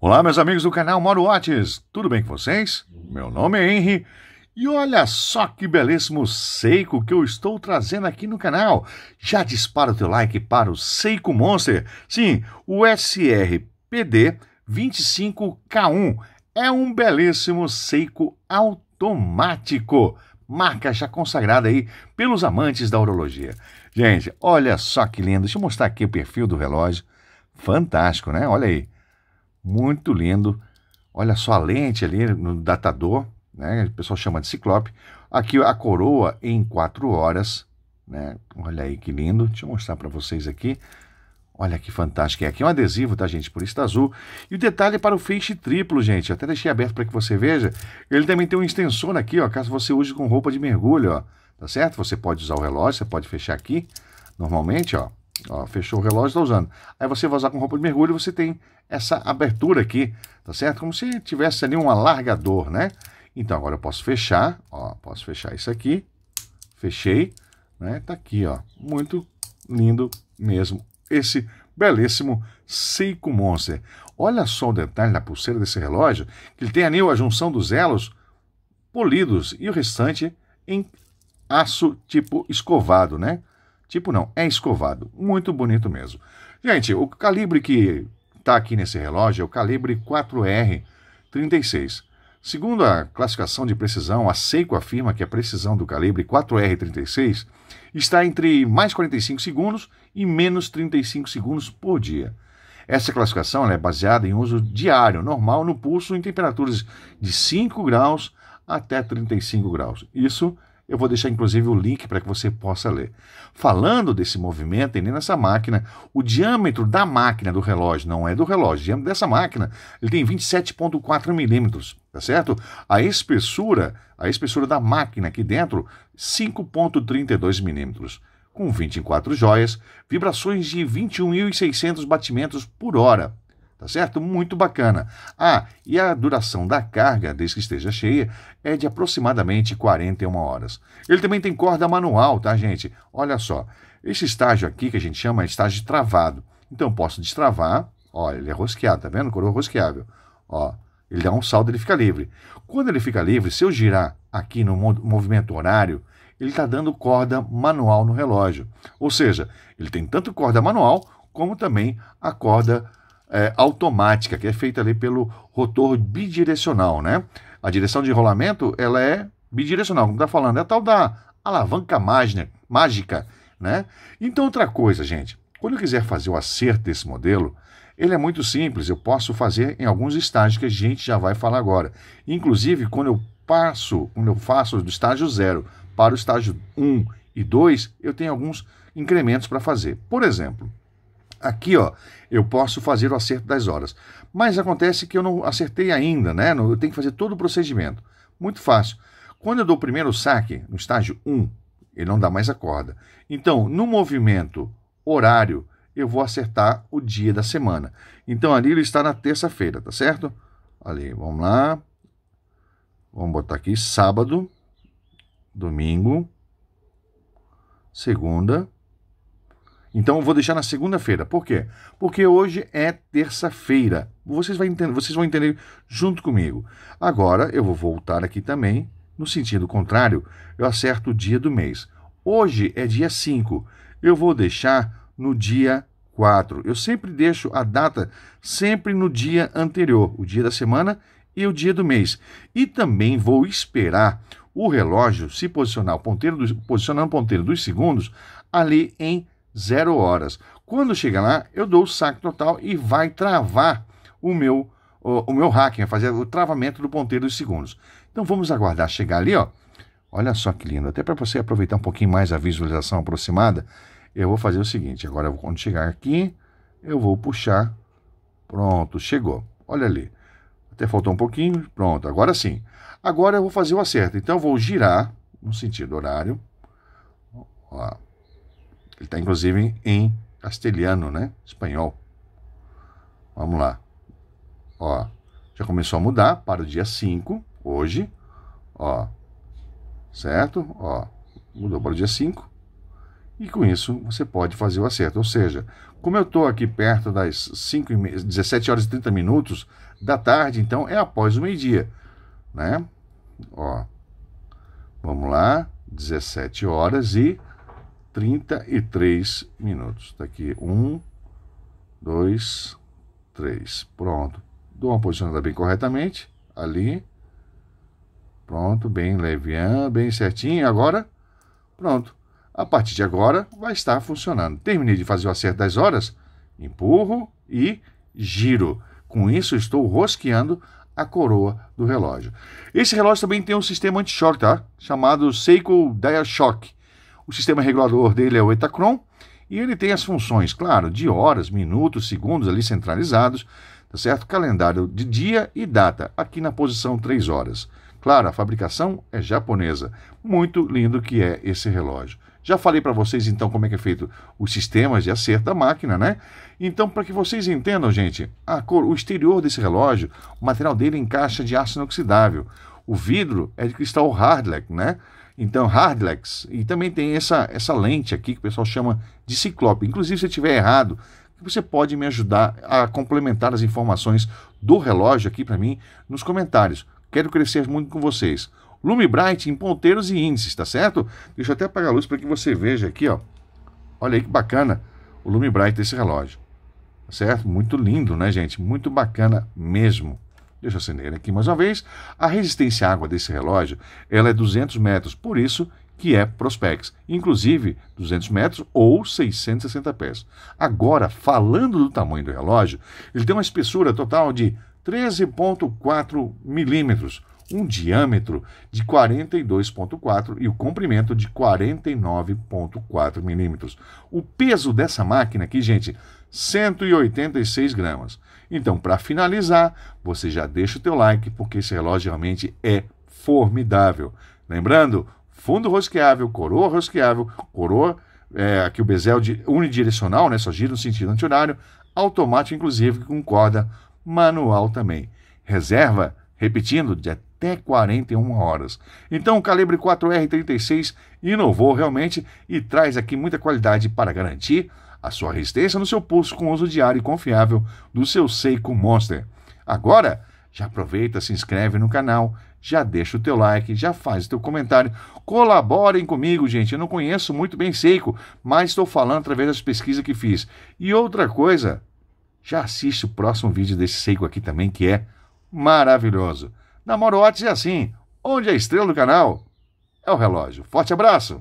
Olá, meus amigos do canal Moro Watches, tudo bem com vocês? Meu nome é Henry e olha só que belíssimo seiko que eu estou trazendo aqui no canal. Já dispara o teu like para o Seiko Monster. Sim, o SRPD 25K1 é um belíssimo seiko automático. Marca já consagrada aí pelos amantes da urologia. Gente, olha só que lindo. Deixa eu mostrar aqui o perfil do relógio. Fantástico, né? Olha aí muito lindo. Olha só a lente ali no datador, né? O pessoal chama de ciclope. Aqui a coroa em 4 horas, né? Olha aí que lindo. Deixa eu mostrar para vocês aqui. Olha que fantástico. Aqui é um adesivo, tá, gente? Por isso tá azul. E o detalhe para o feixe triplo, gente. até deixei aberto para que você veja. Ele também tem um extensor aqui, ó. Caso você use com roupa de mergulho, ó. Tá certo? Você pode usar o relógio, você pode fechar aqui. Normalmente, ó. Ó, fechou o relógio, está usando. Aí você vai usar com roupa de mergulho, você tem essa abertura aqui, tá certo? Como se tivesse ali um alargador, né? Então agora eu posso fechar, ó, posso fechar isso aqui. Fechei, né? Tá aqui, ó. Muito lindo mesmo esse belíssimo Seiko Monster. Olha só o detalhe da pulseira desse relógio, que ele tem ali a junção dos elos polidos e o restante em aço tipo escovado, né? Tipo não, é escovado. Muito bonito mesmo. Gente, o calibre que está aqui nesse relógio é o calibre 4R 36. Segundo a classificação de precisão, a Seiko afirma que a precisão do calibre 4R36 está entre mais 45 segundos e menos 35 segundos por dia. Essa classificação é baseada em uso diário, normal, no pulso, em temperaturas de 5 graus até 35 graus. Isso eu vou deixar inclusive o link para que você possa ler. Falando desse movimento, e nessa máquina, o diâmetro da máquina do relógio, não é do relógio, o diâmetro dessa máquina, ele tem 27,4 milímetros, tá certo? A espessura, a espessura da máquina aqui dentro, 5,32 milímetros. Com 24 joias, vibrações de 21.600 batimentos por hora. Tá certo? Muito bacana. Ah, e a duração da carga, desde que esteja cheia, é de aproximadamente 41 horas. Ele também tem corda manual, tá, gente? Olha só. Esse estágio aqui que a gente chama de é estágio travado. Então, eu posso destravar. Olha, ele é rosqueado, tá vendo? Coroa rosqueável. Ó, ele dá um salto e ele fica livre. Quando ele fica livre, se eu girar aqui no movimento horário, ele está dando corda manual no relógio. Ou seja, ele tem tanto corda manual como também a corda é, automática, que é feita ali pelo rotor bidirecional, né? A direção de rolamento, ela é bidirecional, como está falando, é a tal da alavanca mágica, né? Então, outra coisa, gente, quando eu quiser fazer o acerto desse modelo, ele é muito simples, eu posso fazer em alguns estágios que a gente já vai falar agora. Inclusive, quando eu passo, quando eu faço do estágio zero para o estágio 1 um e 2, eu tenho alguns incrementos para fazer. Por exemplo, Aqui, ó, eu posso fazer o acerto das horas. Mas acontece que eu não acertei ainda, né? Eu tenho que fazer todo o procedimento. Muito fácil. Quando eu dou o primeiro saque, no estágio 1, ele não dá mais a corda. Então, no movimento horário, eu vou acertar o dia da semana. Então, ali ele está na terça-feira, tá certo? Ali, vamos lá. Vamos botar aqui sábado, domingo, segunda, então eu vou deixar na segunda-feira. Por quê? Porque hoje é terça-feira. Vocês, vocês vão entender junto comigo. Agora eu vou voltar aqui também. No sentido contrário, eu acerto o dia do mês. Hoje é dia 5. Eu vou deixar no dia 4. Eu sempre deixo a data sempre no dia anterior, o dia da semana e o dia do mês. E também vou esperar o relógio se posicionar, o ponteiro do, posicionar o ponteiro dos segundos ali em zero horas. Quando chegar lá, eu dou o saque total e vai travar o meu o, o meu hacking, fazer o travamento do ponteiro dos segundos. Então vamos aguardar chegar ali, ó. Olha só que lindo, até para você aproveitar um pouquinho mais a visualização aproximada, eu vou fazer o seguinte, agora quando chegar aqui, eu vou puxar, pronto, chegou, olha ali, até faltou um pouquinho, pronto, agora sim. Agora eu vou fazer o acerto, então eu vou girar no sentido horário, ó, ele está inclusive em castelhano, né? Espanhol. Vamos lá. Ó, já começou a mudar para o dia 5, hoje. Ó, certo? Ó, mudou para o dia 5. E com isso você pode fazer o acerto. Ou seja, como eu estou aqui perto das 5 e 17 horas e 30 minutos da tarde, então é após o meio-dia, né? Ó, vamos lá, 17 horas e 33 minutos. Está aqui, um, dois, três. Pronto. Dou uma posicionada bem corretamente. Ali. Pronto, bem levian, bem certinho. Agora, pronto. A partir de agora, vai estar funcionando. Terminei de fazer o acerto das horas. Empurro e giro. Com isso, estou rosqueando a coroa do relógio. Esse relógio também tem um sistema anti-choque, tá? Chamado Seiko Dia Shock o sistema regulador dele é o Etacron e ele tem as funções, claro, de horas, minutos, segundos ali centralizados, tá certo? Calendário de dia e data, aqui na posição 3 horas. Claro, a fabricação é japonesa. Muito lindo que é esse relógio. Já falei para vocês então como é que é feito os sistemas de acerto da máquina, né? Então, para que vocês entendam, gente, a cor, o exterior desse relógio, o material dele encaixa de aço inoxidável. O vidro é de cristal hardlack, né? Então, Hardlex. E também tem essa, essa lente aqui que o pessoal chama de ciclope. Inclusive, se eu estiver errado, você pode me ajudar a complementar as informações do relógio aqui para mim nos comentários. Quero crescer muito com vocês. Lume Bright em ponteiros e índices, tá certo? Deixa eu até apagar a luz para que você veja aqui, ó. Olha aí que bacana o Lume Bright desse relógio. Tá certo? Muito lindo, né, gente? Muito bacana mesmo. Deixa eu acender aqui mais uma vez. A resistência à água desse relógio ela é 200 metros, por isso que é Prospex, inclusive 200 metros ou 660 pés. Agora, falando do tamanho do relógio, ele tem uma espessura total de 13,4 milímetros, um diâmetro de 42,4 e o comprimento de 49,4 milímetros. O peso dessa máquina aqui, gente, 186 gramas. Então, para finalizar, você já deixa o teu like, porque esse relógio realmente é formidável. Lembrando, fundo rosqueável, coroa rosqueável, coroa, é, aqui o bezel de, unidirecional, né, só gira no sentido anti-horário, automático inclusive, com corda manual também. Reserva, repetindo, de até 41 horas. Então o calibre 4R36 inovou realmente e traz aqui muita qualidade para garantir a sua resistência no seu pulso com uso diário e confiável do seu Seiko Monster. Agora, já aproveita, se inscreve no canal, já deixa o teu like, já faz o teu comentário. Colaborem comigo, gente. Eu não conheço muito bem Seiko, mas estou falando através das pesquisas que fiz. E outra coisa, já assiste o próximo vídeo desse Seiko aqui também, que é maravilhoso. Na Morotes é assim. Onde é a estrela do canal? É o relógio. Forte abraço!